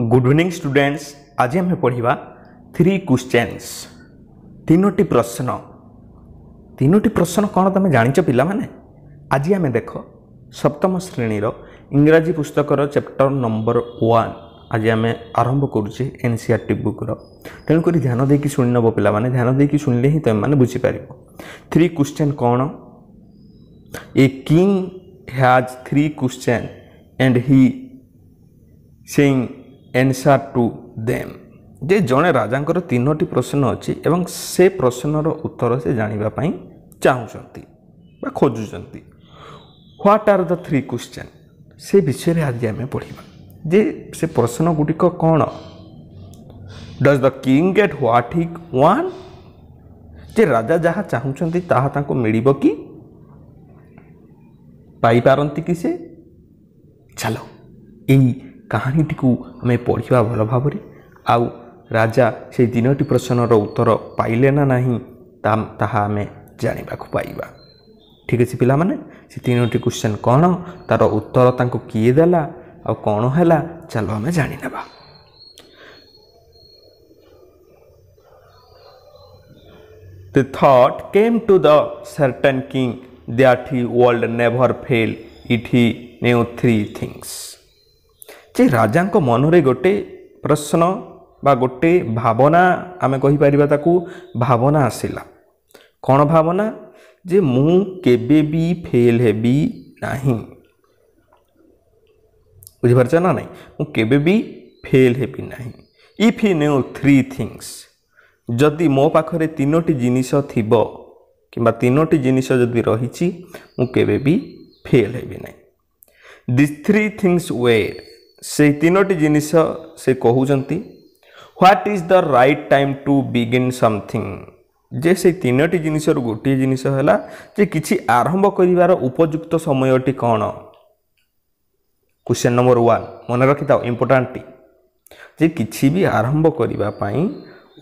Good evening students आज आम पढ़ा थ्री क्वेश्चन्स तीनोटी प्रश्न तीनोटी प्रश्न कौन तुम जाच पाने आज आम देख सप्तम श्रेणीर इंग्राजी पुस्तकर चैप्टर नंबर वन आज आम आरंभ करुचे एन सी आर टी बुक्र तेणुक ध्यान देखिए नब पाने ध्यान देखिए शुणिले ही तुम्हें बुझीपार थ्री क्वेश्चन कौन a king has three question and he saying answer to them ଯେ ଜଣେ ରାଜାଙ୍କର ତିନୋଟି ପ୍ରଶ୍ନ ଅଛି ଏବଂ ସେ ପ୍ରଶ୍ନର ଉତ୍ତର ସେ ଜାଣିବା ପାଇଁ ଚାହୁଁଛନ୍ତି ବା ଖୋଜୁଛନ୍ତି what are the three question ସେ ବିଷୟରେ ଆଜି ଆମେ ପଢ଼ିବା ଯେ ସେ ପ୍ରଶ୍ନ ଗୁଡ଼ିକ କ'ଣ does the king get what he want ଯେ ରାଜା ଯାହା ଚାହୁଁଛନ୍ତି ତାହା ତାଙ୍କୁ ମିଳିବ କି ପାଇପାରନ୍ତି କି ସେ ଚାଲ ଏଇ କାହାଣୀଟିକୁ ଆମେ ପଢ଼ିବା ଭଲ ଭାବରେ ଆଉ ରାଜା ସେହି ତିନୋଟି ପ୍ରଶ୍ନର ଉତ୍ତର ପାଇଲେ ନା ନାହିଁ ତାହା ଆମେ ଜାଣିବାକୁ ପାଇବା ଠିକ୍ ଅଛି ପିଲାମାନେ ସେ ତିନୋଟି କ୍ୱେଶ୍ଚନ୍ କ'ଣ ତା'ର ଉତ୍ତର ତାଙ୍କୁ କିଏ ଦେଲା ଆଉ କ'ଣ ହେଲା ଚାଲ ଆମେ ଜାଣିନେବା The thought came to the certain king that he would never fail if he knew three things. ଯେ ରାଜାଙ୍କ ମନରେ ଗୋଟେ ପ୍ରଶ୍ନ ବା ଗୋଟେ ଭାବନା ଆମେ କହିପାରିବା ତାକୁ ଭାବନା ଆସିଲା କ'ଣ ଭାବନା ଯେ ମୁଁ କେବେ ବି ଫେଲ୍ ହେବି ନାହିଁ ବୁଝିପାରୁଛ ନା ନାହିଁ ମୁଁ କେବେ ବି ଫେଲ୍ ହେବି ନାହିଁ if you knew three things ଯଦି ମୋ ପାଖରେ ତିନୋଟି ଜିନିଷ ଥିବ କିମ୍ବା ତିନୋଟି ଜିନିଷ ଯଦି ରହିଛି ମୁଁ କେବେ ବି ଫେଲ୍ ହେବି ନାହିଁ ଦିସ୍ ଥ୍ରୀ ଥିଙ୍ଗସ୍ ୱେର୍ ସେଇ ତିନୋଟି ଜିନିଷ ସେ କହୁଛନ୍ତି what is the right time to begin something ଯେ ସେଇ ତିନୋଟି ଜିନିଷରୁ ଗୋଟିଏ ଜିନିଷ ହେଲା ଯେ କିଛି ଆରମ୍ଭ କରିବାର ଉପଯୁକ୍ତ ସମୟଟି କ'ଣ କ୍ୱେଶ୍ଚନ୍ ନମ୍ବର ୱାନ୍ ମନେ ରଖିଥାଉ ଇମ୍ପୋର୍ଟାଣ୍ଟଟି ଯେ କିଛି ବି ଆରମ୍ଭ କରିବା ପାଇଁ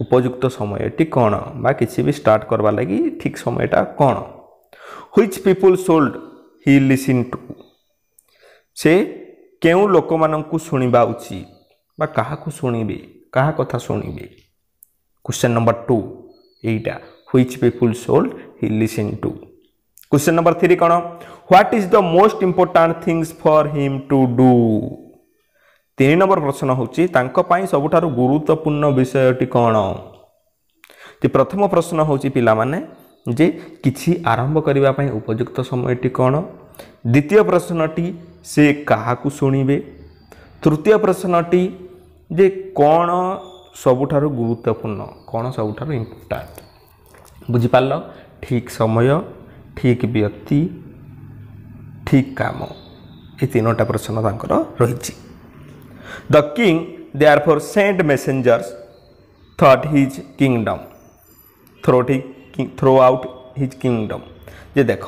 ଉପଯୁକ୍ତ ସମୟଟି କ'ଣ ବା କିଛି ବି ଷ୍ଟାର୍ଟ କରିବା ଲାଗି ଠିକ୍ ସମୟଟା କ'ଣ which people should he listen to ସେ କେଉଁ ଲୋକମାନଙ୍କୁ ଶୁଣିବା ଉଚିତ ବା କାହାକୁ ଶୁଣିବେ କାହା କଥା ଶୁଣିବେ କ୍ୱେଶ୍ଚନ୍ ନମ୍ବର ଟୁ ଏଇଟା which people should he listen to question number three କ'ଣ what is the most important things for him to do ତିନି ନମ୍ବର ପ୍ରଶ୍ନ ହେଉଛି ତାଙ୍କ ପାଇଁ ସବୁଠାରୁ ଗୁରୁତ୍ୱପୂର୍ଣ୍ଣ ବିଷୟଟି କ'ଣ ତି ପ୍ରଥମ ପ୍ରଶ୍ନ ହେଉଛି ପିଲାମାନେ ଯେ କିଛି ଆରମ୍ଭ କରିବା ପାଇଁ ଉପଯୁକ୍ତ ସମୟଟି କ'ଣ দ্বিতীয় প্রশ্নটি সে কাহাকু শুণবে তৃতীয় প্রশ্নটি যে কোণ সবুঠার গুরুত্বপূর্ণ কোণ সবুঠার ইম্পর্টাট বুঝিপারল ঠিক সময় ঠিক ব্যক্তি ঠিক কাম এই তিনোটা প্রশ্ন তাঁর রয়েছে the king they are for sent messengers thought his kingdom throat he throughout his kingdom যে দেখ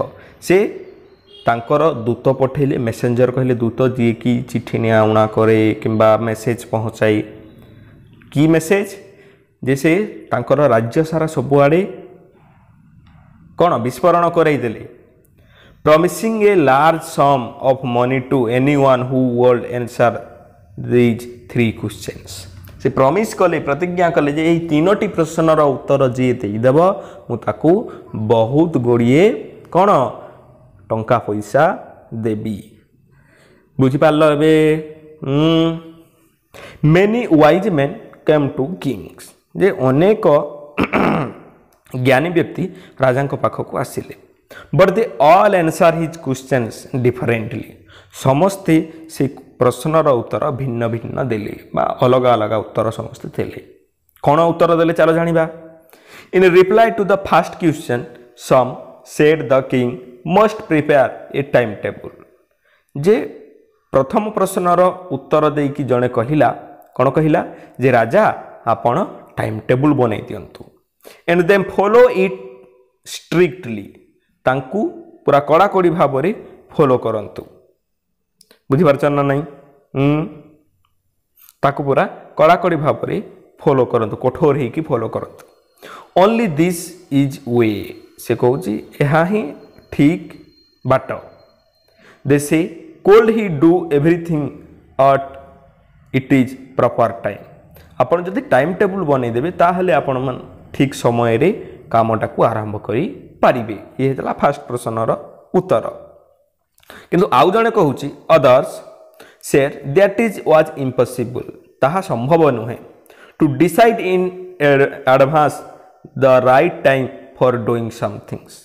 সে ତାଙ୍କର ଦୂତ ପଠାଇଲେ ମେସେଞ୍ଜର କହିଲେ ଦୂତ ଯିଏକି ଚିଠି ନିଆଉଣା କରେ କିମ୍ବା ମେସେଜ ପହଞ୍ଚାଏ କି ମେସେଜ ଯେ ସେ ତାଙ୍କର ରାଜ୍ୟ ସାରା ସବୁଆଡ଼େ କ'ଣ ବିସ୍ଫୋରଣ କରାଇଦେଲେ promising a large sum of money to any one who would answer these three questions ସେ ପ୍ରମିସ୍ କଲେ ପ୍ରତିଜ୍ଞା କଲେ ଯେ ଏହି ତିନୋଟି ପ୍ରଶ୍ନର ଉତ୍ତର ଯିଏ ଦେଇଦେବ ମୁଁ ତାକୁ ବହୁତ ଗୁଡ଼ିଏ କ'ଣ ଟଙ୍କା ପଇସା ଦେବି ବୁଝିପାରିଲ ଏବେ many wise men came to kings ଯେ ଅନେକ ଜ୍ଞାନୀ ବ୍ୟକ୍ତି ରାଜାଙ୍କ ପାଖକୁ ଆସିଲେ but they all answer his questions differently ସମସ୍ତେ ସେ ପ୍ରଶ୍ନର ଉତ୍ତର ଭିନ୍ନ ଭିନ୍ନ ଦେଲେ ବା ଅଲଗା ଅଲଗା ଉତ୍ତର ସମସ୍ତେ ଦେଲେ କ'ଣ ଉତ୍ତର ଦେଲେ ଚାଲ ଜାଣିବା in reply to the first question some said the king must prepare a time table ଯେ ପ୍ରଥମ ପ୍ରଶ୍ନର ଉତ୍ତର ଦେଇକି ଜଣେ କହିଲା କ'ଣ କହିଲା ଯେ ରାଜା ଆପଣ ଟାଇମ୍ ଟେବୁଲ ବନେଇ ଦିଅନ୍ତୁ and then follow it strictly ତାଙ୍କୁ ପୁରା କଡ଼ାକଡ଼ି ଭାବରେ ଫଲୋ କରନ୍ତୁ ବୁଝିପାରୁଛ ନା ନାହିଁ ତାକୁ ପୁରା କଡ଼ାକଡ଼ି ଭାବରେ ଫଲୋ କରନ୍ତୁ କଠୋର ହେଇକି ଫଲୋ କରନ୍ତୁ ଓନ୍ଲି ଦିସ୍ ଇଜ୍ ୱେ ସେ କହୁଛି ଏହା ହିଁ thick butter they say cold he do everything at it is proper time ଆପଣ ଯଦି ଟାଇମ୍ ଟେବୁଲ୍ ବନେଇଦେବେ ତାହେଲେ ଆପଣମାନେ ଠିକ୍ ସମୟରେ କାମଟାକୁ ଆରମ୍ଭ କରିପାରିବେ ଇଏ ହେଇଥିଲା ଫାର୍ଷ୍ଟ ପ୍ରଶ୍ନର ଉତ୍ତର କିନ୍ତୁ ଆଉ ଜଣେ କହୁଛି others said that is was impossible ତାହା ସମ୍ଭବ ନୁହେଁ to decide in advance the right time for doing somethings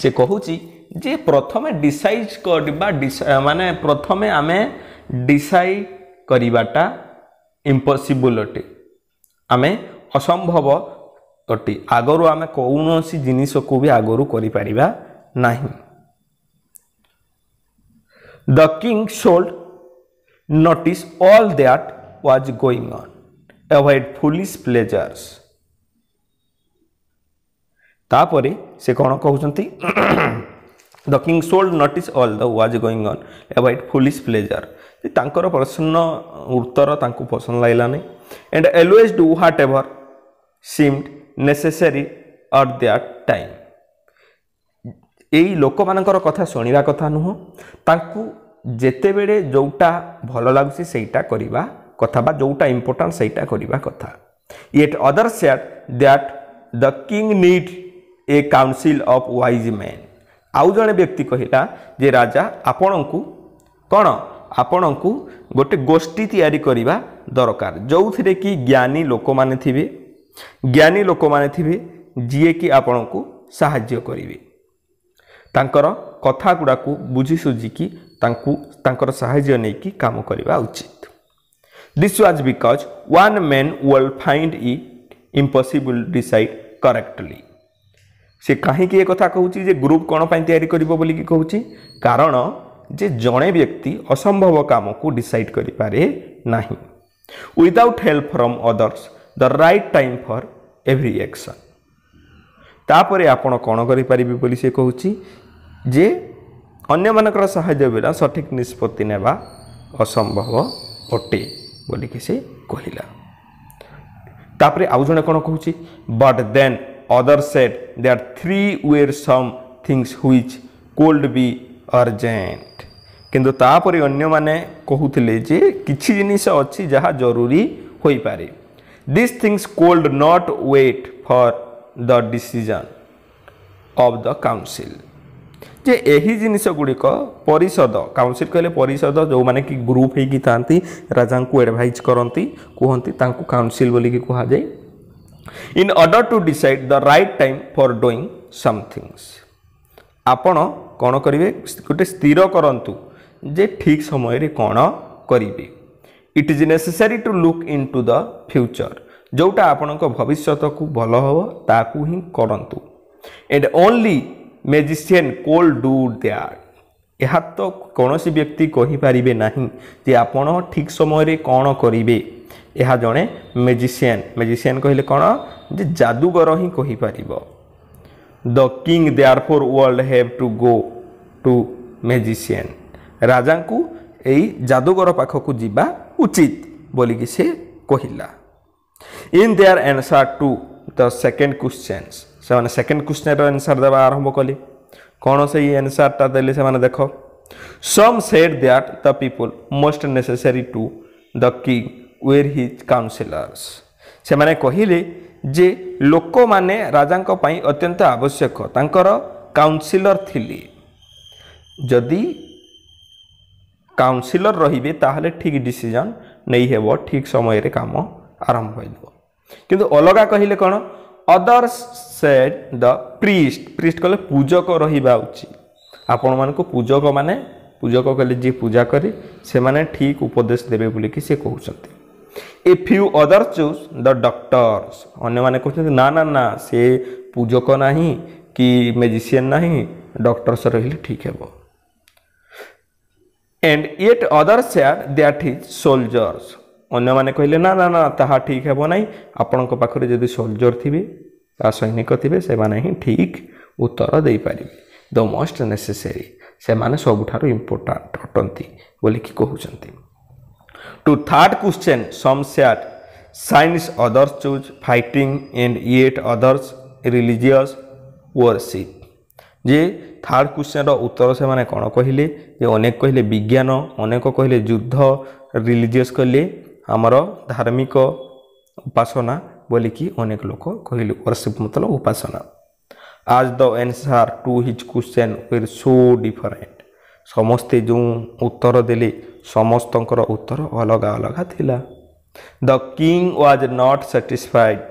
ସେ କହୁଛି ଯେ ପ୍ରଥମେ ଡିସାଇଜ୍ କରିବା ମାନେ ପ୍ରଥମେ ଆମେ ଡିସାଇଡ୍ କରିବାଟା ଇମ୍ପସିବୁଲ୍ ଅଟେ ଆମେ ଅସମ୍ଭବ ଅଟେ ଆଗରୁ ଆମେ କୌଣସି ଜିନିଷକୁ ବି ଆଗରୁ କରିପାରିବା ନାହିଁ the king should notice all that was going on avoid foolish pleasures ତାପରେ ସେ କ'ଣ କହୁଛନ୍ତି the king should notice all the was going on avoid foolish pleasure ତାଙ୍କର ପ୍ରଶ୍ନ ଉତ୍ତର ତାଙ୍କୁ ପସନ୍ଦ ଲାଗିଲାନି and always do what ever seemed necessary at that time ଏଇ ଲୋକମାନଙ୍କର କଥା ଶୁଣିବା କଥା ନୁହଁ ତାଙ୍କୁ ଯେତେବେଳେ ଯେଉଁଟା ଭଲ ଲାଗୁଛି ସେଇଟା କରିବା କଥା ବା ଯେଉଁଟା ଇମ୍ପୋର୍ଟାଣ୍ଟ ସେଇଟା କରିବା କଥା yet other said that the king need a council of wise man ଆଉ ଜଣେ ବ୍ୟକ୍ତି କହିଲା ଯେ ରାଜା ଆପଣଙ୍କୁ କ'ଣ ଆପଣଙ୍କୁ ଗୋଟେ ଗୋଷ୍ଠୀ ତିଆରି କରିବା ଦରକାର ଯେଉଁଥିରେ କି ଜ୍ଞାନୀ ଲୋକମାନେ ଥିବେ ଜ୍ଞାନୀ ଲୋକମାନେ ଥିବେ ଯିଏକି ଆପଣଙ୍କୁ ସାହାଯ୍ୟ କରିବେ ତାଙ୍କର କଥା ଗୁଡ଼ାକୁ ବୁଝି ସୁଝିକି ତାଙ୍କୁ ତାଙ୍କର ସାହାଯ୍ୟ ନେଇକି କାମ କରିବା ଉଚିତ this was because one man will find it impossible decide correctly ସେ କାହିଁକି ଏ କଥା କହୁଛି ଯେ ଗ୍ରୁପ୍ କ'ଣ ପାଇଁ ତିଆରି କରିବ ବୋଲିକି କହୁଛି କାରଣ ଯେ ଜଣେ ବ୍ୟକ୍ତି ଅସମ୍ଭବ କାମକୁ ଡିସାଇଡ଼୍ କରିପାରେ ନାହିଁ without help from others the right time for every action ତାପରେ ଆପଣ କ'ଣ କରିପାରିବେ ବୋଲି ସେ କହୁଛି ଯେ ଅନ୍ୟମାନଙ୍କର ସାହାଯ୍ୟ ବିନା ସଠିକ୍ ନିଷ୍ପତ୍ତି ନେବା ଅସମ୍ଭବ ଅଟେ ବୋଲିକି ସେ କହିଲା ତାପରେ ଆଉ ଜଣେ କ'ଣ କହୁଛି but then other said that three were some things which could be urgent. কিন্তু ତାପରେ ଅନ୍ୟମାନେ କହୁଥିଲେ ଯେ କିଛି ଜିନିଷ ଅଛି ଯାହା ଜରୁରୀ ହୋଇପାରେ this things could not wait for the decision of the council ଯେ ଏହି ଜିନିଷ ଗୁଡ଼ିକ ପରିଷଦ କାଉନସିଲ୍ କହିଲେ ପରିଷଦ ଯେଉଁମାନେ କି ଗ୍ରୁପ୍ ହେଇକି ଥାନ୍ତି ରାଜାଙ୍କୁ ଆଡ଼ଭାଇଜ୍ କରନ୍ତି କୁହନ୍ତି ତାଙ୍କୁ କାଉନସିଲ୍ ବୋଲିକି କୁହାଯାଏ in order to decide the right time for doing somethings ଆପଣ କ'ଣ କରିବେ ଗୋଟେ ସ୍ଥିର କରନ୍ତୁ ଯେ ଠିକ୍ ସମୟରେ କ'ଣ କରିବେ it is necessary to look into the future ଯେଉଁଟା ଆପଣଙ୍କ ଭବିଷ୍ୟତକୁ ଭଲ ହେବ ତାକୁ ହିଁ କରନ୍ତୁ and only magician could do that ଏହା ତ କୌଣସି ବ୍ୟକ୍ତି କହିପାରିବେ ନାହିଁ ଯେ ଆପଣ ଠିକ୍ ସମୟରେ କ'ଣ କରିବେ ଏହା ଜଣେ ମେଜିସିଆନ୍ ମେଜିସିଆନ୍ କହିଲେ କ'ଣ ଯେ ଯାଦୁଗର ହିଁ କହିପାରିବ the king therefore would have to go to magician ରାଜାଙ୍କୁ ଏଇ ଯାଦୁଗର ପାଖକୁ ଯିବା ଉଚିତ ବୋଲିକି ସେ କହିଲା in their answer to the second questions ସେମାନେ ସେକେଣ୍ଡ କ୍ୱେଶ୍ଚନ୍ର ଆନ୍ସର୍ ଦେବା ଆରମ୍ଭ କଲେ କ'ଣ ସେଇ ଆନ୍ସର୍ଟା ଦେଲେ ସେମାନେ ଦେଖ some said that the people most necessary to the king were his councillors ସେମାନେ କହିଲେ ଯେ ଲୋକମାନେ ରାଜାଙ୍କ ପାଇଁ ଅତ୍ୟନ୍ତ ଆବଶ୍ୟକ ତାଙ୍କର କାଉନସିଲର ଥିଲେ ଯଦି କାଉନସିଲର ରହିବେ ତାହେଲେ ଠିକ୍ ଡିସିଜନ୍ ନେଇହେବ ଠିକ୍ ସମୟରେ କାମ ଆରମ୍ଭ ହୋଇଯିବ କିନ୍ତୁ ଅଲଗା କହିଲେ କ'ଣ others said the priest priest କହିଲେ ପୂଜକ ରହିବା ଉଚିତ ଆପଣମାନଙ୍କୁ ପୂଜକମାନେ ପୂଜକ କହିଲେ ଯିଏ ପୂଜା କରେ ସେମାନେ ଠିକ୍ ଉପଦେଶ ଦେବେ ବୋଲିକି ସେ କହୁଛନ୍ତି a few other choose the doctors अन्य कहते ना ना ना सी पूजक ना कि मेजिशियन ना डक्टर्स रही ठीक हे and yet other said that is soldiers अन्य कहले ना ना ना ताहा ठीक हे ना आपण पाखे जदि सोल्जर थी सैनिक थे से ही ठीक उत्तर दे पारे द मोस्ट नेसेसरी से सबुठ इम्पोर्टाट अटंती बोलिकी कहते to third question some said science others choose fighting and yet others religious worship. যে থার্ড কোশ্চেনর উত্তর সেমানে কোণ কহিলে যে অনেক কহিলে বিজ্ঞান অনেক কহিলে যুদ্ধ রিলিজিয়স কহিলে আমার ধার্মিক উপাসনা বলি কি অনেক লোক কহিলে ওয়ারশিপ মতলব উপাসনা আজ the answer to his question will so different সমস্তে যে উত্তর দেলে ସମସ୍ତଙ୍କର ଉତ୍ତର ଅଲଗା ଅଲଗା ଥିଲା the king was not satisfied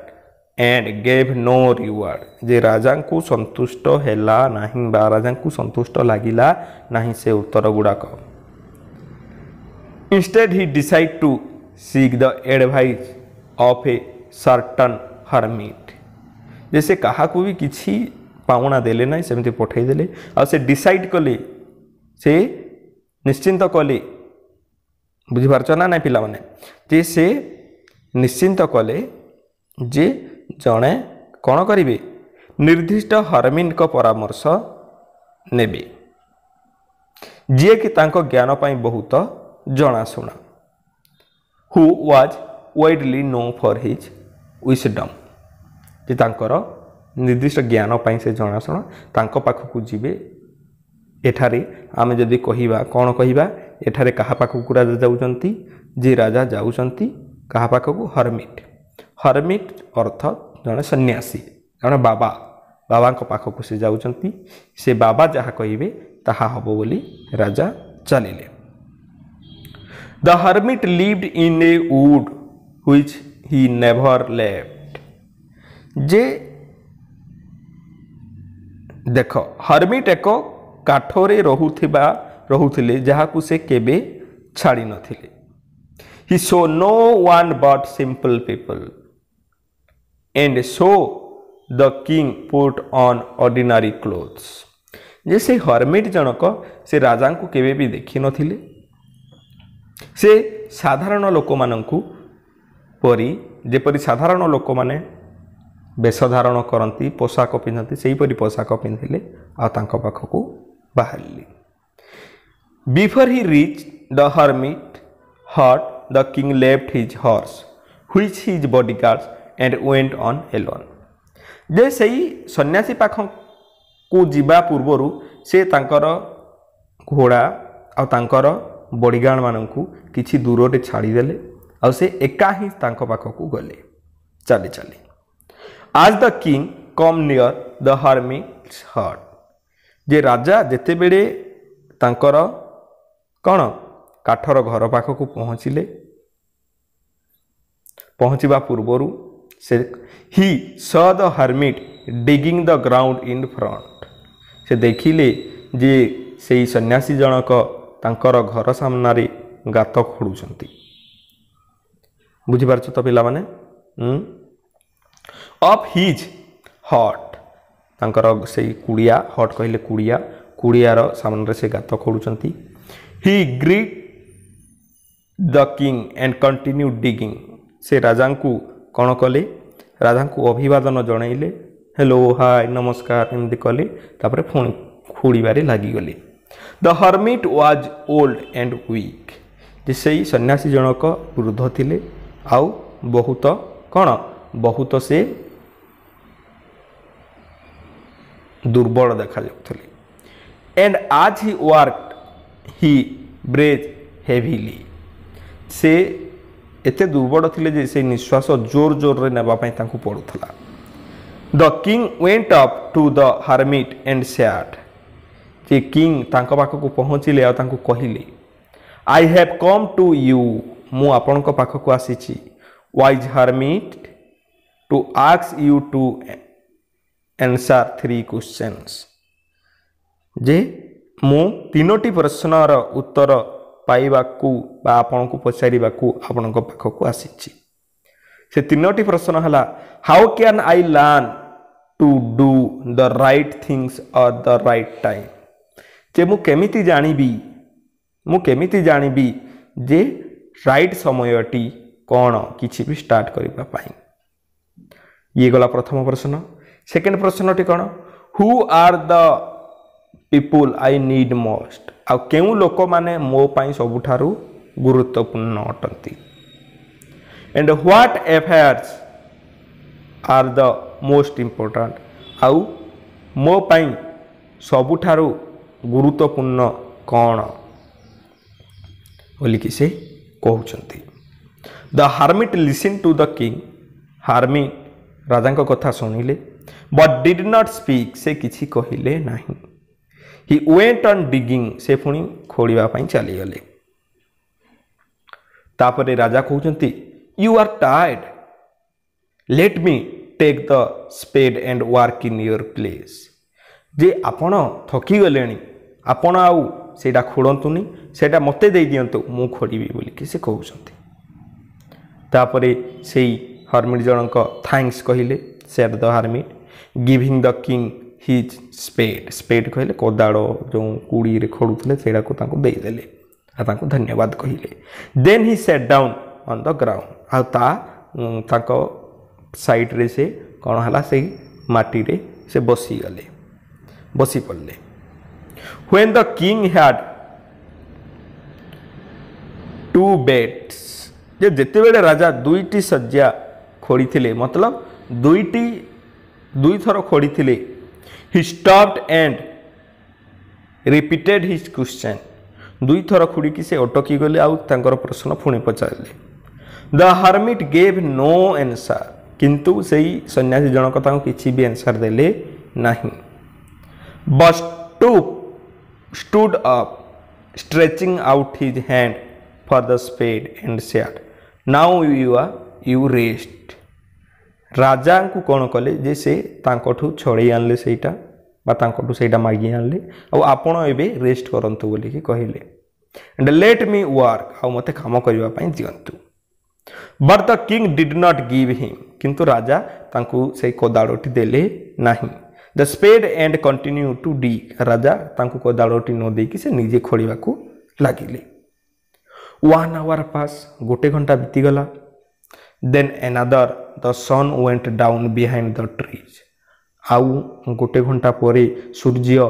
and gave no reward ଯେ ରାଜାଙ୍କୁ ସନ୍ତୁଷ୍ଟ ହେଲା ନାହିଁ ବା ରାଜାଙ୍କୁ ସନ୍ତୁଷ୍ଟ ଲାଗିଲା ନାହିଁ ସେ ଉତ୍ତର ଗୁଡ଼ାକ instead he decide to seek the advice of a certain hermit ଯେ ସେ କାହାକୁ ବି କିଛି ପାଉଣା ଦେଲେ ନାହିଁ ସେମିତି ପଠାଇଦେଲେ ଆଉ ସେ ଡିସାଇଡ୍ କଲେ ସେ ନିଶ୍ଚିନ୍ତ କଲେ ବୁଝିପାରୁଛ ନା ନାହିଁ ପିଲାମାନେ ଯେ ସେ ନିଶ୍ଚିନ୍ତ କଲେ ଯେ ଜଣେ କ'ଣ କରିବେ ନିର୍ଦ୍ଦିଷ୍ଟ ହର୍ମିନ୍ଙ୍କ ପରାମର୍ଶ ନେବେ ଯିଏକି ତାଙ୍କ ଜ୍ଞାନ ପାଇଁ ବହୁତ ଜଣାଶୁଣା who was widely know for his wisdom ଯେ ତାଙ୍କର ନିର୍ଦ୍ଦିଷ୍ଟ ଜ୍ଞାନ ପାଇଁ ସେ ଜଣାଶୁଣା ତାଙ୍କ ପାଖକୁ ଯିବେ ଏଠାରେ ଆମେ ଯଦି କହିବା କ'ଣ କହିବା ଏଠାରେ କାହା ପାଖକୁ ରାଜା ଯାଉଛନ୍ତି ଯିଏ ରାଜା ଯାଉଛନ୍ତି କାହା ପାଖକୁ ହରମିଟ୍ ହରମିଟ୍ ଅର୍ଥ ଜଣେ ସନ୍ନ୍ୟାସୀ ଜଣେ ବାବା ବାବାଙ୍କ ପାଖକୁ ସେ ଯାଉଛନ୍ତି ସେ ବାବା ଯାହା କହିବେ ତାହା ହେବ ବୋଲି ରାଜା ଚାଲିଲେ the hermit lived in a wood which he never left ଯେ ଦେଖ ହରମିଟ୍ ଏକ କାଠରେ ରହୁଥିବା ରହୁଥିଲେ ଯାହାକୁ ସେ କେବେ ଛାଡ଼ିନଥିଲେ he saw no one but simple people and so the king put on ordinary clothes जे से हरमिट जनक से राजा को केवे भी देखी नथिले से साधारण लोक मानू परी जेपरी साधारण लोक मैंने ବେଶ ଧାରଣ କରନ୍ତି ପୋଷାକ ପିନ୍ଧନ୍ତି ସେହିପରି ପୋଷାକ ପିନ୍ଧିଲେ ଆଉ ତାଙ୍କ ପାଖକୁ ବାହାରିଲି Before he reached the hermit hut, the king left his horse, which his bodyguards, and went on alone. ଯେ ସେଇ ସନ୍ନ୍ୟାସୀ ପାଖକୁ ଯିବା ପୂର୍ବରୁ ସେ ତାଙ୍କର ଘୋଡ଼ା ଆଉ ତାଙ୍କର ବଡ଼ିଗାର୍ଡ଼ମାନଙ୍କୁ କିଛି ଦୂରରେ ଛାଡ଼ିଦେଲେ ଆଉ ସେ ଏକା ହିଁ ତାଙ୍କ ପାଖକୁ ଗଲେ ଚାଲି ଚାଲି as the king come near the hermits hut ଯେ ରାଜା ଯେତେବେଳେ ତାଙ୍କର कौन काठर घर पाखक पहुँचिले पहुँचवा पूर्व से he saw the hermit digging the ground in front से देखिले जे से सन्यासी जनक घर सान गात खोड़ बुझिपार पाने अफ हिज हट ताकर से कूड़िया हट कहले कूड़िया कूड़ियार सामने से गात खोड़ he greet the king and continue digging ସେ ରାଜାଙ୍କୁ କ'ଣ କଲେ ରାଜାଙ୍କୁ ଅଭିବାଦନ ଜଣାଇଲେ ହେଲୋ ହାଏ ନମସ୍କାର ଏମିତି କଲେ ତାପରେ ପୁଣି ଖୋଳିବାରେ ଲାଗିଗଲେ the hermit was old and weak ଯେ ସେଇ ସନ୍ନ୍ୟାସୀ ଜଣକ ବୃଦ୍ଧ ଥିଲେ ଆଉ ବହୁତ କ'ଣ ବହୁତ ସେ ଦୁର୍ବଳ ଦେଖାଯାଉଥିଲେ and as he work he breath heavily সে এতে দুর্বল লে যে সেই নিঃশ্বাস জোর জোরে নেওয়া তাঁকু পড়ুলা the king went up to the hermit and sat যে কিং তাঁক পাখকু পৌঁছিলে আঁকু কহিলে I have come to you মু আপনার পাখক আসিছি ওয়াইজ হারমিট টু আক্স you to answer three questions যে ମୁଁ ତିନୋଟି ପ୍ରଶ୍ନର ଉତ୍ତର ପାଇବାକୁ ବା ଆପଣଙ୍କୁ ପଚାରିବାକୁ ଆପଣଙ୍କ ପାଖକୁ ଆସିଛି ସେ ତିନୋଟି ପ୍ରଶ୍ନ ହେଲା how can I learn to do the right things at the right time ଯେ ମୁଁ କେମିତି ଜାଣିବି ମୁଁ କେମିତି ଜାଣିବି ଯେ ରାଇଟ୍ ସମୟଟି କ'ଣ କିଛି ବି ଷ୍ଟାର୍ଟ କରିବା ପାଇଁ ଇଏ ଗଲା ପ୍ରଥମ ପ୍ରଶ୍ନ ସେକେଣ୍ଡ ପ୍ରଶ୍ନଟି କ'ଣ who are the people I need most ଆଉ କେଉଁ ଲୋକମାନେ ମୋ ପାଇଁ ସବୁଠାରୁ ଗୁରୁତ୍ୱପୂର୍ଣ୍ଣ ଅଟନ୍ତି and what affairs are the most important ଆଉ ମୋ ପାଇଁ ସବୁଠାରୁ ଗୁରୁତ୍ୱପୂର୍ଣ୍ଣ କ'ଣ ବୋଲିକି ସେ କହୁଛନ୍ତି the hermit listen to the king hermit ରାଜାଙ୍କ କଥା ଶୁଣିଲେ ବଟ୍ ଡିଡ୍ ନଟ୍ ସ୍ପିକ୍ ସେ କିଛି କହିଲେ ନାହିଁ হি ওয়েন্ট ଅନ୍ ଡିଗିଂ ସେ ପୁଣି ଖୋଳିବା ପାଇଁ ଚାଲିଗଲେ ତାପରେ ରାଜା କହୁଛନ୍ତି you are tired let me take the spade and work in your place ଯେ ଆପଣ ଥକିଗଲେଣି ଆପଣ ଆଉ ସେଇଟା ଖୋଳନ୍ତୁନି ସେଇଟା ମୋତେ ଦେଇଦିଅନ୍ତୁ ମୁଁ ଖୋଳିବି ବୋଲିକି ସେ କହୁଛନ୍ତି ତାପରେ ସେଇ ହର୍ମିଟ୍ ଜଣଙ୍କ ଥ୍ୟାଙ୍କସ୍ କହିଲେ said the hermit giving the king his spade spade कहले कोदाड़ जो कूड़ी रे खड़ुले से देदेले धन्यवाद कहले then he sat down on the ground आ ता ताको साइड रे से कोन हला से माटी रे से बसी गले बसी पड़ले when the king had two राजा दुईटी ଯେତେବେଳେ खोड़ी ଦୁଇଟି मतलब दुईटी दुई ଦୁଇଟି खोड़ी ଖୋଳିଥିଲେ ही stopped and repeated his question दुई थर खुड़ी से अटकी गले आर प्रश्न पुणे पचारे the hermit gave no answer किंतु से ही सन्यासी जनक किसी एनसर दे stood up stretching out his hand for the spade and said now you are you rest राजा को कौन कले से छड़े आनले सेटा बातु से मागे आपे रेस्ट करूँ बोल कहले एंड लेट मी वर्क आते कम करने दिंतु but the king did not give him किंतु राजा तांकु से कोदाड़ोटी दे the spade and continue to dig राजा तांकु कोदाड़ोटी न दे कि से निजे खोलिया को लगिले वन आवर पास गोटे घंटा बीतीगला then another the sun went down behind the trees ଆଉ ଗୋଟେ ଘଣ୍ଟା ପରେ ସୂର୍ଯ୍ୟ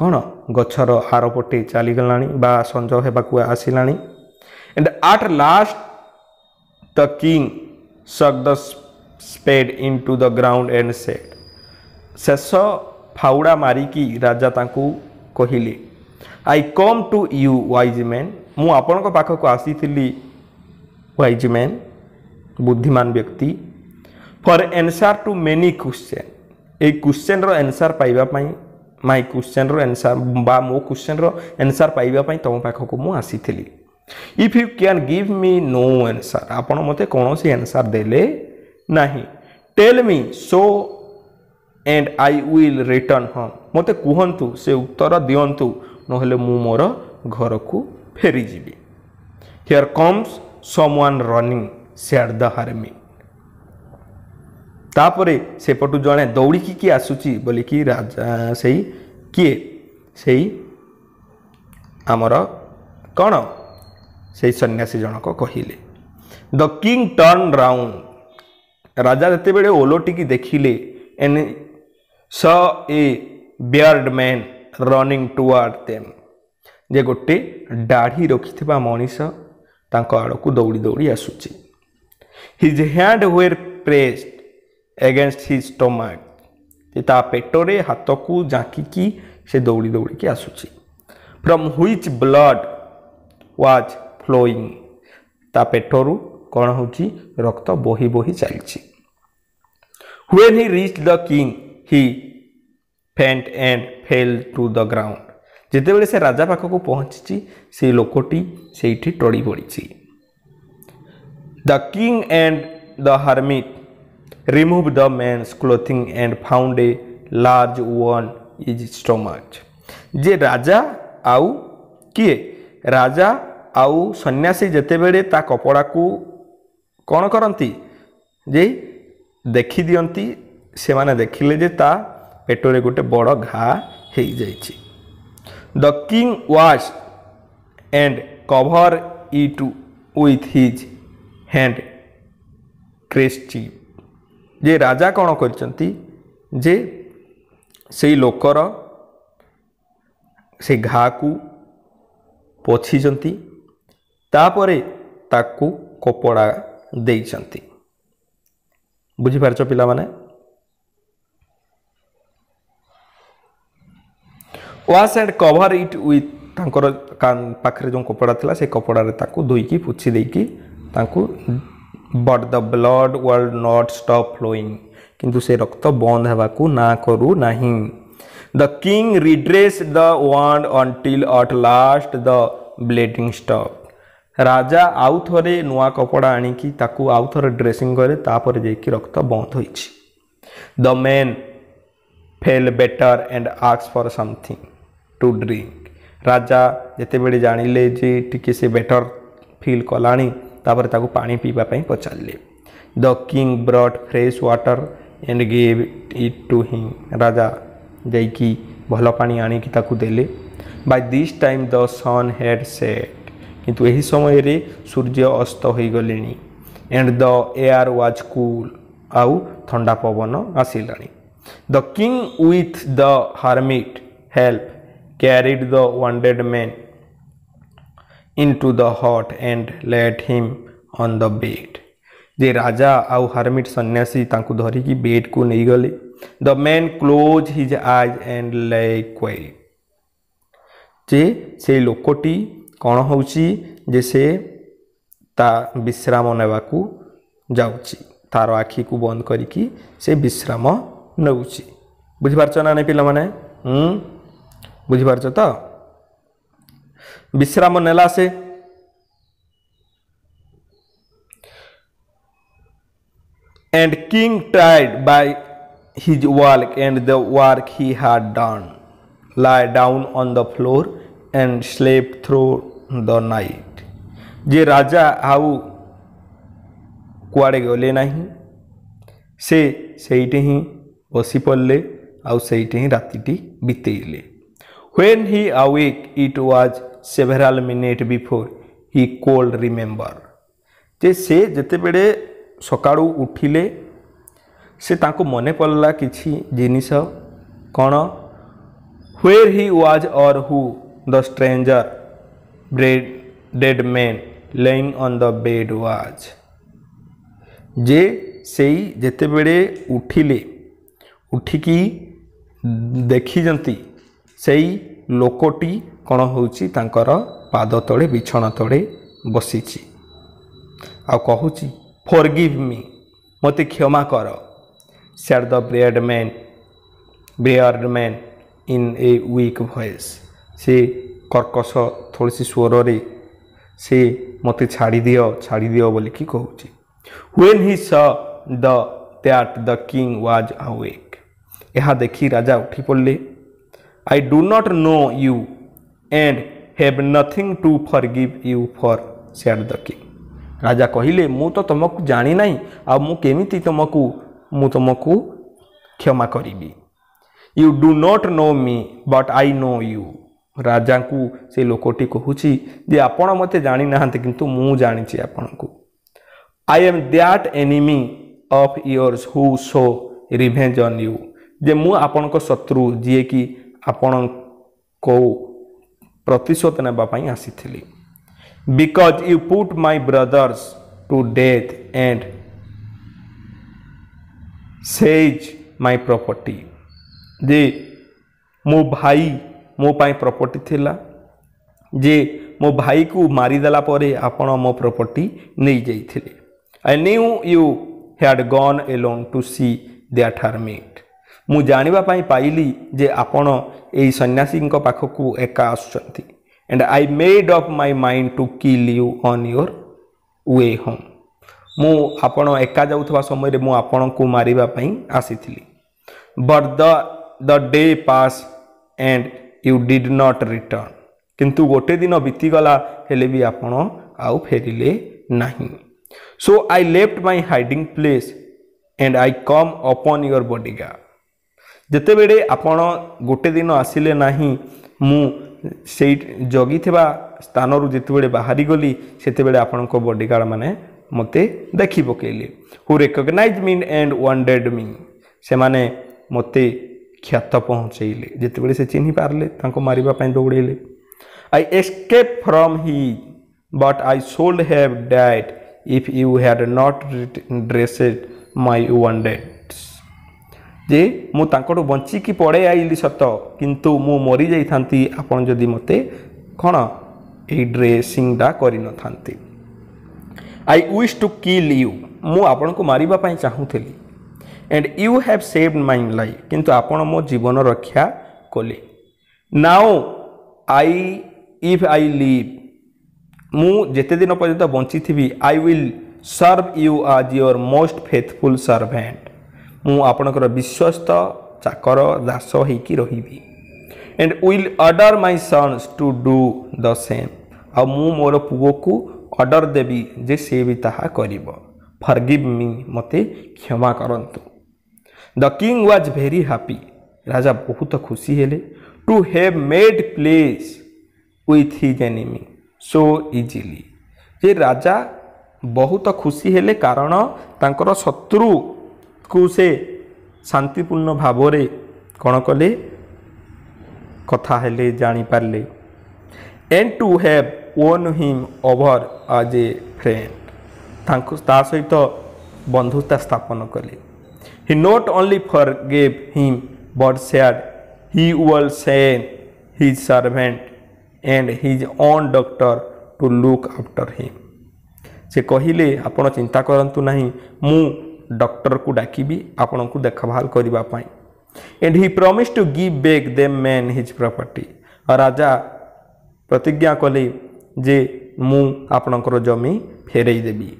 କ'ଣ ଗଛର ଆର ପଟେ ଚାଲିଗଲାଣି ବା ସଞ୍ଜ ହେବାକୁ ଆସିଲାଣି and at last the king stuck the spade into the ground and sat ଶେଷ ଫାଉଡ଼ା ମାରିକି ରାଜା ତାଙ୍କୁ କହିଲେ I come to you wise man ମୁଁ ଆପଣଙ୍କ ପାଖକୁ ଆସିଥିଲି ୱାଇଜ୍ ମ୍ୟାନ୍ ବୁଦ୍ଧିମାନ ବ୍ୟକ୍ତି for answer to many question এই কোশ্চেন্র ଆନ୍ସର୍ ପାଇବା ପାଇଁ ମାଇ କୋଶ୍ଚେନ୍ର ଆନ୍ସର୍ ବା ମୋ କୋଶ୍ଚେନ୍ର ଆନ୍ସର୍ ପାଇବା ପାଇଁ ତୁମ ପାଖକୁ ମୁଁ ଆସିଥିଲି if you can give me no answer ଆପଣ ମୋତେ କୌଣସି ଆନ୍ସର୍ ଦେଲେ ନାହିଁ tell me so and I will return home ମୋତେ କୁହନ୍ତୁ ସେ ଉତ୍ତର ଦିଅନ୍ତୁ ନହେଲେ ମୁଁ ମୋର ଘରକୁ ଫେରିଯିବି here comes someone running said the hermit ତାପରେ ସେପଟୁ ଜଣେ ଦୌଡ଼ିକି କିଏ ଆସୁଛି ବୋଲିକି ରାଜା ସେଇ କିଏ ସେଇ ଆମର କ'ଣ ସେଇ ସନ୍ନ୍ୟାସୀ ଜଣକ କହିଲେ ଦ କିଙ୍ଗ ଟର୍ନ ରାଉଣ୍ଡ ରାଜା ଯେତେବେଳେ ଓଲଟିକି ଦେଖିଲେ and saw a bearded man running toward them ଯେ ଗୋଟେ ଦାଢ଼ି ରଖିଥିବା ମଣିଷ ତାଙ୍କ ଆଡ଼କୁ ଦୌଡ଼ି ଦୌଡ଼ି ଆସୁଛି his hand were pressed against his stomach ତା ପେଟରେ ହାତକୁ ଜାଙ୍କିକି ସେ ଦୌଡ଼ି ଦୌଡ଼ିକି ଆସୁଛି from which blood was flowing ତା ପେଟରୁ କ'ଣ ହେଉଛି ରକ୍ତ ବହି ବହି ଚାଲିଛି when he reach the king he faint and fell to the ground ଯେତେବେଳେ ସେ ରାଜା ପାଖକୁ ପହଞ୍ଚିଛି ସେଇ ଲୋକଟି ସେଇଠି ଟଳି ପଡ଼ିଛି the king and the hermit removed the man's clothing and found a large one in his stomach. যে রাজা ଆଉ କିଏ ରାଜା ଆଉ ସନ୍ନ୍ୟାସୀ ଯେତେବେଳେ ତା କପଡ଼ାକୁ କ'ଣ କରନ୍ତି ଯେ ଦେଖିଦିଅନ୍ତି ସେମାନେ ଦେଖିଲେ ଯେ ତା ପେଟରେ ଗୋଟେ ବଡ଼ ଘା ହେଇଯାଇଛି the king wash and cover it with his handkerchief ଯେ ରାଜା କ'ଣ କରିଛନ୍ତି ଯେ ସେଇ ଲୋକର ସେ ଘାକୁ ପୋଛିଛନ୍ତି ତାପରେ ତାକୁ କପଡ଼ା ଦେଇଛନ୍ତି ବୁଝିପାରିଛ ପିଲାମାନେ wash and cover it with ତାଙ୍କର ପାଖରେ ଯେଉଁ କପଡ଼ା ଥିଲା ସେ କପଡ଼ାରେ ତାକୁ ଧୋଇକି ପୋଛି ଦେଇକି ତାଙ୍କୁ but the blood would not stop flowing କିନ୍ତୁ ସେ ରକ୍ତ ବନ୍ଦ ହେବାକୁ ନା କରୁନାହିଁ the king redress the wound until at last the bleeding stop ରାଜା ଆଉ ଥରେ ନୂଆ କପଡ଼ା ଆଣିକି ତାକୁ ଆଉ ଥରେ ଡ୍ରେସିଂ କରେ ତାପରେ ଯାଇକି ରକ୍ତ ବନ୍ଦ ହୋଇଛି the man felt better and ଆକ୍ସ ଫର୍ ସମଥିଙ୍ଗ ଟୁ ଡ୍ରିଙ୍କ ରାଜା ଯେତେବେଳେ ଜାଣିଲେ ଯେ ଟିକେ ସେ ବେଟର୍ ଫିଲ୍ କଲାଣି तापर ताको पानी पीवाई पचारे the king brought fresh water and give it to him राजा जा भल पा आने by this time the sun had set किंतु यही समय रे सूर्य अस्त हो गले and the air was cool आउ ठंडा पवन आसला the king with the hermit help carried the wounded man into the hut and laid him on the bed. ଯେ ରାଜା ଆଉ ହାରମିଟ୍ ସନ୍ନ୍ୟାସୀ ତାଙ୍କୁ ଧରିକି ବେଡ୍କୁ ନେଇଗଲେ the man close his eyes and lay quiet ଯେ ସେ ଲୋକଟି କ'ଣ ହେଉଛି ଯେ ସେ ତା ବିଶ୍ରାମ ନେବାକୁ ଯାଉଛି ତାର ଆଖିକୁ ବନ୍ଦ କରିକି ସେ ବିଶ୍ରାମ ନେଉଛି ବୁଝିପାରୁଛ ନା ନାହିଁ ପିଲାମାନେ ବୁଝିପାରୁଛ ତ विश्राम नेला से and king tired by his work and the work he had done lay down on the floor and slept through the night जे राजा आउ कड़े गले ना से सेटे ही बसी पड़े आईटे ही राति बीतले when he awoke it was several minute before he could remember जे से जिते बड़े सका उठिले से मन पड़ा कि जिनस कौन where he was or who the stranger bearded man lying on the bed was जे से जिते बड़े उठिले उठिकी देखी जंती से लोकटी କ'ଣ ହେଉଛି ତାଙ୍କର ପାଦ ତଳେ ବିଛଣା ତଳେ ବସିଛି ଆଉ କହୁଛି ଫର୍ ଗିଭ୍ ମି ମୋତେ କ୍ଷମା କର said the bearded man bearded man in a weak voice ସେ କର୍କଶ ଥୋଳିସି ସ୍ୱରରେ ସେ ମୋତେ ଛାଡ଼ିଦିଅ ଛାଡ଼ିଦିଅ ବୋଲିକି କହୁଛି when he saw the that the king was awake ଏହା ଦେଖି ରାଜା ଉଠି ପଡ଼ିଲେ I do not know you and have nothing to forgive you for, said the king. ରାଜା କହିଲେ ମୁଁ ତ ତୁମକୁ ଜାଣିନାହିଁ ଆଉ ମୁଁ କେମିତି ତୁମକୁ ମୁଁ ତୁମକୁ କ୍ଷମା କରିବି you do not know me but I know you ରାଜାଙ୍କୁ ସେ ଲୋକଟି କହୁଛି ଯେ ଆପଣ ମୋତେ ଜାଣିନାହାନ୍ତି କିନ୍ତୁ ମୁଁ ଜାଣିଛି ଆପଣଙ୍କୁ I am that enemy of yours who swore revenge on you ଯେ ମୁଁ ଆପଣଙ୍କ ଶତ୍ରୁ ଯିଏକି ଆପଣଙ୍କୁ ପ୍ରତିଶୋଧ ନେବା ପାଇଁ ଆସିଥିଲି because you put my brothers to death and seized my property ଯେ ମୋ ଭାଇ ମୋ ପାଇଁ ପ୍ରପର୍ଟି ଥିଲା ଯେ ମୋ ଭାଇକୁ ମାରିଦେଲା ପରେ ଆପଣ ମୋ ପ୍ରପର୍ଟି ନେଇଯାଇଥିଲେ I knew you had gone alone to see that hermit ମୁଁ ଜାଣିବା ପାଇଁ ପାଇଲି ଯେ ଆପଣ ଏହି ସନ୍ନ୍ୟାସୀଙ୍କ ପାଖକୁ ଏକା ଆସୁଛନ୍ତି and I made of my mind to kill you on your way home ମୁଁ ଆପଣ ଏକା ଯାଉଥିବା ସମୟରେ ମୁଁ ଆପଣଙ୍କୁ ମାରିବା ପାଇଁ ଆସିଥିଲି but the the day passed and you did not return କିନ୍ତୁ ଗୋଟେ ଦିନ ବିତିଗଲା ହେଲେ ବି ଆପଣ ଆଉ ଫେରିଲେ ନାହିଁ so I left my hiding place and I come upon your body bodyguard ଯେତେବେଳେ ଆପଣ ଗୋଟେ ଦିନ ଆସିଲେ ନାହିଁ ମୁଁ ସେଇ ଜଗିଥିବା ସ୍ଥାନରୁ ଯେତେବେଳେ ବାହାରିଗଲି ସେତେବେଳେ ଆପଣଙ୍କ ବଡ଼ିଗାର୍ଡ଼ମାନେ ମୋତେ ଦେଖି ପକାଇଲେ who recognize me and wounded me ସେମାନେ ମୋତେ କ୍ଷତ ପହଞ୍ଚାଇଲେ ଯେତେବେଳେ ସେ ଚିହ୍ନି ପାରିଲେ ତାଙ୍କୁ ମାରିବା ପାଇଁ ଦୌଡ଼େଇଲେ I escape from him but I should have died if you had not dressed my wounded ଯେ ମୁଁ ତାଙ୍କଠୁ ବଞ୍ଚିକି ପଳେଇ ଆଇଲି ସତ କିନ୍ତୁ ମୁଁ ମରିଯାଇଥାନ୍ତି ଆପଣ ଯଦି ମୋତେ କ'ଣ ଏଇ ଡ୍ରେସିଂଟା କରିନଥାନ୍ତି I wish to kill you ମୁଁ ଆପଣଙ୍କୁ ମାରିବା ପାଇଁ ଚାହୁଁଥିଲି and you have save my life କିନ୍ତୁ ଆପଣ ମୋ ଜୀବନ ରକ୍ଷା କଲେ now I if I live ମୁଁ ଯେତେଦିନ ପର୍ଯ୍ୟନ୍ତ ବଞ୍ଚିଥିବି I will serve you as your most faithful servant ମୁଁ ଆପଣଙ୍କର ବିଶ୍ୱସ୍ତ ଚାକର ଦାସ ହେଇକି ରହିବି and will order my sons to do the same ଆଉ ମୁଁ ମୋର ପୁଅକୁ ଅର୍ଡ଼ର ଦେବି ଯେ ସେ ବି ତାହା କରିବ ଫର୍ଗିଭ୍ ମି ମୋତେ କ୍ଷମା କରନ୍ତୁ the king was very happy ରାଜା ବହୁତ ଖୁସି ହେଲେ to have made peace with his enemy so easily ଯେ ରାଜା ବହୁତ ଖୁସି ହେଲେ କାରଣ ତାଙ୍କର ଶତ୍ରୁ କୁ ସେ ଶାନ୍ତିପୂର୍ଣ୍ଣ ଭାବରେ କ'ଣ କଲେ କଥା ହେଲେ ଜାଣିପାରିଲେ and to have won him over as a friend ତାଙ୍କୁ ତା ସହିତ ବନ୍ଧୁତା ସ୍ଥାପନ କଲେ he not only forgave him but said he would send his servant and his own doctor to look after him ସେ କହିଲେ ଆପଣ ଚିନ୍ତା କରନ୍ତୁ ନାହିଁ ମୁଁ ଡକ୍ଟରକୁ ଡାକିବି ଆପଣଙ୍କୁ ଦେଖଭାଲ କରିବା ପାଇଁ and he promise to give back the man his property ରାଜା ପ୍ରତିଜ୍ଞା କଲେ ଯେ ମୁଁ ଆପଣଙ୍କର ଜମି ଫେରେଇ ଦେବି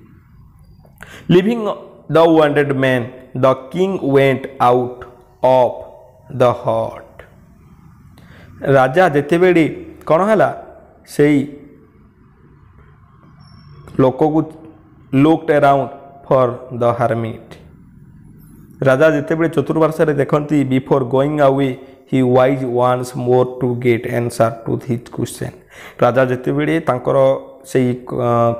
leaving the wounded man the king went out of the hut ରାଜା ଯେତେବେଳେ କ'ଣ ହେଲା ସେଇ ଲୋକକୁ looked around for the hermit ରାଜା ଯେତେବେଳେ ଚତୁର୍ମାସରେ ଦେଖନ୍ତି before going away he wished once more to get answer to his question ରାଜା ଯେତେବେଳେ ତାଙ୍କର ସେଇ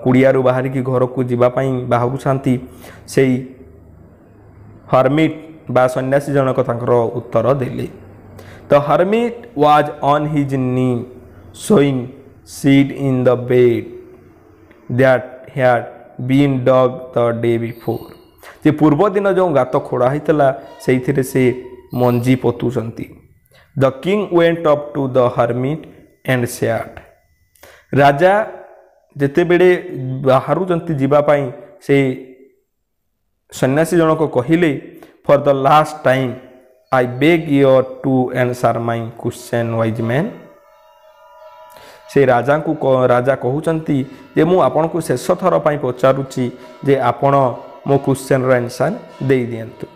କୁଡ଼ିଆରୁ ବାହାରିକି ଘରକୁ ଯିବା ପାଇଁ ବାହୁଛନ୍ତି ସେଇ ହର୍ମିଟ୍ ବା ସନ୍ନ୍ୟାସୀ ଜଣକ ତାଙ୍କର ଉତ୍ତର ଦେଲେ the hermit was on his knee sowing seed in the bed that had beamed dog the day before ଯେ ପୂର୍ବଦିନ ଯେଉଁ ଗାତ ଖୋଳା ହୋଇଥିଲା ସେଇଥିରେ ସେ ମଞ୍ଜି ପୋତୁଛନ୍ତି the king went up to the hermit and sat ରାଜା ଯେତେବେଳେ ବାହାରୁଛନ୍ତି ଯିବା ପାଇଁ ସେଇ ସନ୍ନ୍ୟାସୀ ଜଣକ କହିଲେ for the last time I beg you to answer my question wise man से राजा को राजा कहते मुझ को शेष थर पर पचारे आपण मो क्वेश्चन रनसर दे दिंतु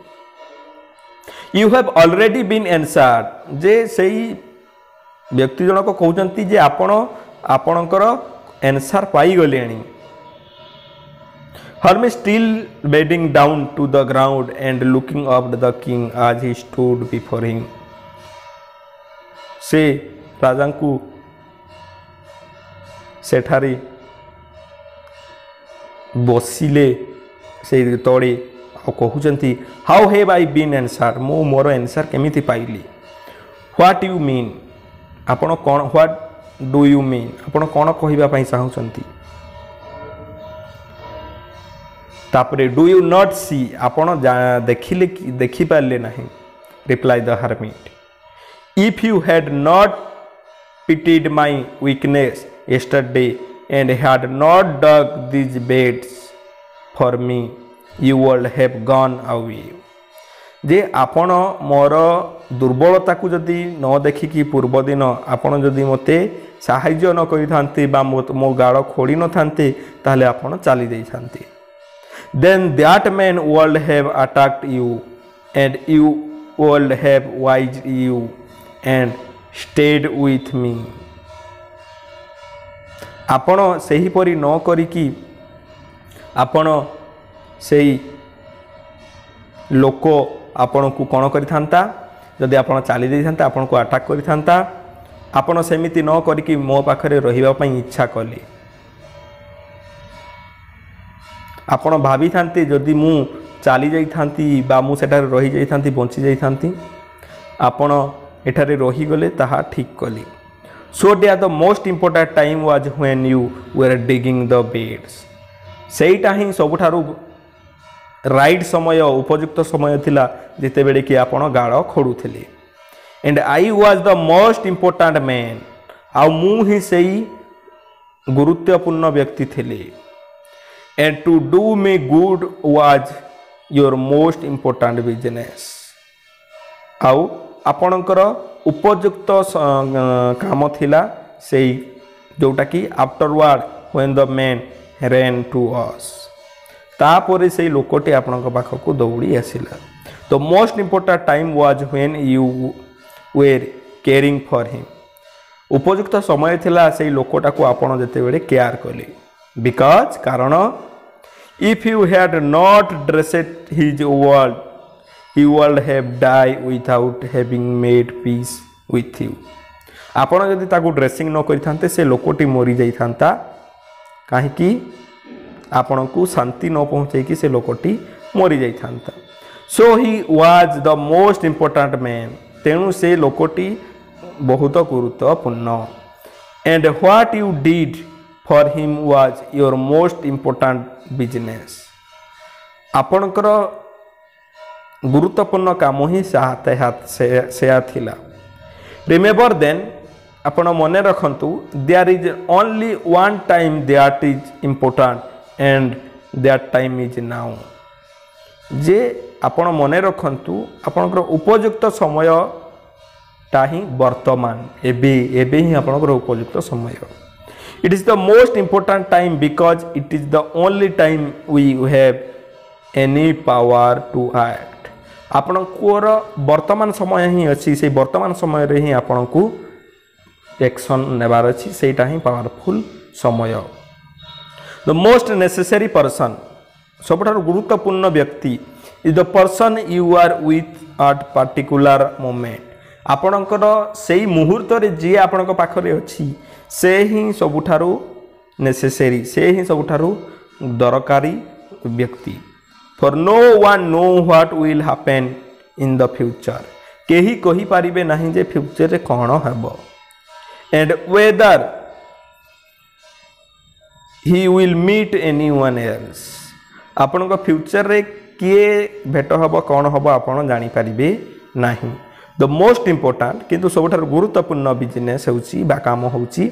you have already been answered जे से व्यक्ति जनक कहते आपणकर एनसर पाईगले hermit still bending down to the ground and looking at the king as he stood before him से राजा को ସେଠାରେ ବସିଲେ ସେଇ ତଳେ ଆଉ କହୁଛନ୍ତି how have I been answered ମୁଁ ମୋର ଆନ୍ସାର୍ କେମିତି ପାଇଲି ହ୍ୱାଟ୍ ୟୁ ମିନ୍ ଆପଣ କ'ଣ ହ୍ୱାଟ୍ ଡୁ ୟୁ ମିନ୍ ଆପଣ କ'ଣ କହିବା ପାଇଁ ଚାହୁଁଛନ୍ତି ତାପରେ ଡୁ ୟୁ ନଟ୍ ସି ଆପଣ ଦେଖିଲେ କି ଦେଖିପାରିଲେ ନାହିଁ reply the hermit if you had not pitied my weakness yesterday and had not dug these beds for me, you would have gone away. ଯେ ଆପଣ ମୋର ଦୁର୍ବଳତାକୁ ଯଦି ନ ଦେଖିକି ପୂର୍ବଦିନ ଆପଣ ଯଦି ମୋତେ ସାହାଯ୍ୟ ନ କରିଥାନ୍ତି ବା ମୋ ଗାଳ ଖୋଳି ନଥାନ୍ତେ ତାହେଲେ ଆପଣ ଚାଲି ଯାଇଥାନ୍ତି then that man would have attacked you and you would have wise you and stayed with me. ଆପଣ ସେହିପରି ନ କରିକି ଆପଣ ସେଇ ଲୋକ ଆପଣଙ୍କୁ କ'ଣ କରିଥାନ୍ତା ଯଦି ଆପଣ ଚାଲି ଦେଇଥାନ୍ତେ ଆପଣଙ୍କୁ ଆଟାକ୍ କରିଥାନ୍ତା ଆପଣ ସେମିତି ନ କରିକି ମୋ ପାଖରେ ରହିବା ପାଇଁ ଇଚ୍ଛା କଲେ ଆପଣ ଭାବିଥାନ୍ତି ଯଦି ମୁଁ ଚାଲିଯାଇଥାନ୍ତି ବା ମୁଁ ସେଠାରେ ରହିଯାଇଥାନ୍ତି ବଞ୍ଚିଯାଇଥାନ୍ତି ଆପଣ ଏଠାରେ ରହିଗଲେ ତାହା ଠିକ୍ କଲି So they are the most important time was when you were digging the beds. ସେଇଟା ହିଁ ସବୁଠାରୁ ରାଇଟ୍ ସମୟ ଉପଯୁକ୍ତ ସମୟ ଥିଲା ଯେତେବେଳେ କି ଆପଣ ଗାଳ ଖୋଡ଼ୁଥିଲେ and I was the most important man ଆଉ ମୁଁ ହିଁ ସେଇ ଗୁରୁତ୍ୱପୂର୍ଣ୍ଣ ବ୍ୟକ୍ତି ଥିଲି and to do me good was your most important business आउ आपणकर উপযুক্ত কাম ଥିଲା ସେଇ ଯେଉଁଟାକି afterward when the men ran to us ତାପରେ ସେଇ ଲୋକଟି ଆପଣଙ୍କ ପାଖକୁ ଦୌଡ଼ି ଆସିଲା the most important time was when you were caring for him ଉପଯୁକ୍ତ ସମୟ ଥିଲା ସେଇ ଲୋକଟାକୁ ଆପଣ ଯେତେବେଳେ କେୟାର କଲେ ବିକଜ୍ କାରଣ if you had not dressed his wound he would have died without having made peace with you आपण जदि ताकु ड्रेसिंग न करथांते से लोकटी मरी जाईथांता काहे की आपण को शांति न पहुंचे की से लोकटी मरी जाईथांता so he was the most important man तेनु से लोकटी बहुत गुरुत्वपूर्ण and what you did for him was your most important business आपणकर ଗୁରୁତ୍ୱପୂର୍ଣ୍ଣ କାମ ହିଁ ସେୟା ଥିଲା ରିମେମ୍ବର ଦେନ୍ ଆପଣ ମନେ ରଖନ୍ତୁ there is only one time that is important and that time is now ଯେ ଆପଣ ମନେ ରଖନ୍ତୁ ଆପଣଙ୍କର ଉପଯୁକ୍ତ ସମୟଟା ହିଁ ବର୍ତ୍ତମାନ ଏବେ ଏବେ ହିଁ ଆପଣଙ୍କର ଉପଯୁକ୍ତ ସମୟ it is the most important time because it is the only time we have any power to act आपण कोर वर्तमान समय अछि से वर्तमान समय आपण को एक्शन नेबार अछि सेटा हिँड पावरफुल समय द मोस्ट नेसेसरी पर्सन सबुठाउ गुरुत्वपूर्ण व्यक्ति is the person you are with at particular moment सेही मुहूर्त रे युआर उइथ अर्टिकुलर मोमेन्ट आपण्ड मुहुर्त सबुठा नेसेसेरी से सबठ दरकारी व्यक्ति for no one know what will happen in the future କେହି କହିପାରିବେ ନାହିଁ ଯେ ଫ୍ୟୁଚରରେ କ'ଣ ହେବ and whether he will meet anyone else ଆପଣଙ୍କ ଫ୍ୟୁଚରରେ କିଏ ଭେଟ ହେବ କ'ଣ ହେବ ଆପଣ ଜାଣିପାରିବେ ନାହିଁ ଦ ମୋଷ୍ଟ ଇମ୍ପୋର୍ଟାଣ୍ଟ କିନ୍ତୁ ସବୁଠାରୁ ଗୁରୁତ୍ୱପୂର୍ଣ୍ଣ ବିଜନେସ୍ ହେଉଛି ବା କାମ ହେଉଛି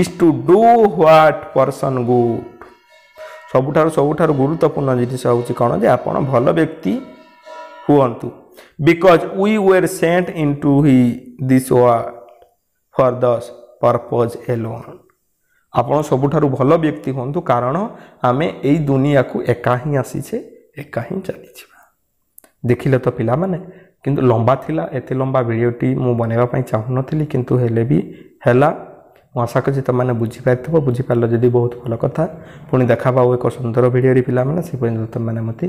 is to do what person good ସବୁଠାରୁ ସବୁଠାରୁ ଗୁରୁତ୍ୱପୂର୍ଣ୍ଣ ଜିନିଷ ହେଉଛି କ'ଣ ଯେ ଆପଣ ଭଲ ବ୍ୟକ୍ତି ହୁଅନ୍ତୁ because we were sent into he this world for this purpose alone ଆପଣ ସବୁଠାରୁ ଭଲ ବ୍ୟକ୍ତି ହୁଅନ୍ତୁ କାରଣ ଆମେ ଏଇ ଦୁନିଆକୁ ଏକା ହିଁ ଆସିଛେ ଏକା ହିଁ ଚାଲିଯିବା ଦେଖିଲେ ତ ପିଲାମାନେ କିନ୍ତୁ ଲମ୍ବା ଥିଲା ଏତେ ଲମ୍ବା ଭିଡ଼ିଓଟି ମୁଁ ବନେଇବା ପାଇଁ ଚାହୁଁନଥିଲି କିନ୍ତୁ ହେଲେ ବି ହେଲା ମୁଁ ଆଶା କରୁଛି ତୁମେମାନେ ବୁଝିପାରିଥିବ ବୁଝିପାରିଲ ଯଦି ବହୁତ ଭଲ କଥା ପୁଣି ଦେଖାବା ଆଉ ଏକ ସୁନ୍ଦର ଭିଡ଼ିଓରେ ପିଲାମାନେ ସେ ପର୍ଯ୍ୟନ୍ତ ତୁମମାନେ ମୋତେ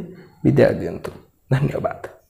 ବିଦାୟ ଦିଅନ୍ତୁ ଧନ୍ୟବାଦ